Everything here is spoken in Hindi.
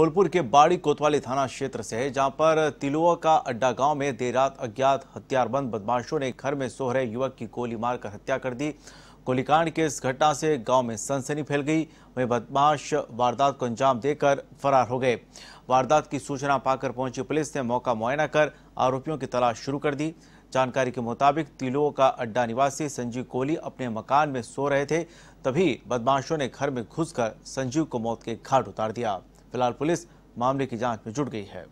धौलपुर के बाड़ी कोतवाली थाना क्षेत्र से जहां पर तिलुआ का अड्डा गांव में देर रात अज्ञात हथियारबंद बदमाशों ने घर में सो रहे युवक की गोली मारकर हत्या कर दी गोलीकांड के इस घटना से गांव में सनसनी फैल गई वहीं बदमाश वारदात को अंजाम देकर फरार हो गए वारदात की सूचना पाकर पहुंची पुलिस ने मौका मुआयना कर आरोपियों की तलाश शुरू कर दी जानकारी के मुताबिक तिलुओं का अड्डा निवासी संजीव कोहली अपने मकान में सो रहे थे तभी बदमाशों ने घर में घुसकर संजीव को मौत के घाट उतार दिया फिलहाल पुलिस मामले की जांच में जुट गई है